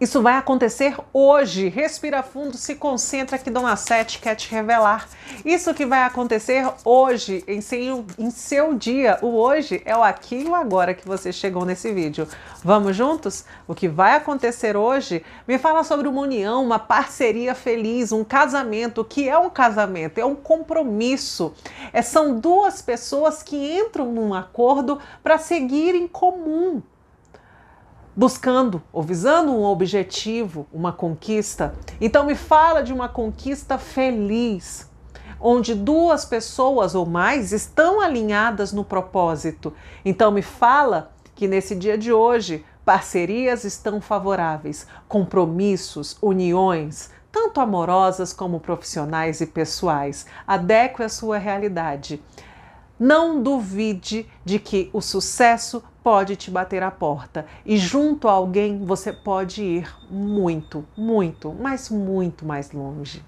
Isso vai acontecer hoje. Respira fundo, se concentra que Dona Sete quer te revelar. Isso que vai acontecer hoje, em seu, em seu dia. O hoje é o aqui e o agora que você chegou nesse vídeo. Vamos juntos? O que vai acontecer hoje me fala sobre uma união, uma parceria feliz, um casamento. O que é um casamento? É um compromisso. É, são duas pessoas que entram num acordo para seguir em comum buscando ou visando um objetivo, uma conquista. Então me fala de uma conquista feliz, onde duas pessoas ou mais estão alinhadas no propósito. Então me fala que nesse dia de hoje parcerias estão favoráveis, compromissos, uniões, tanto amorosas como profissionais e pessoais. Adeque à sua realidade. Não duvide de que o sucesso pode te bater a porta e junto a alguém você pode ir muito, muito, mas muito mais longe.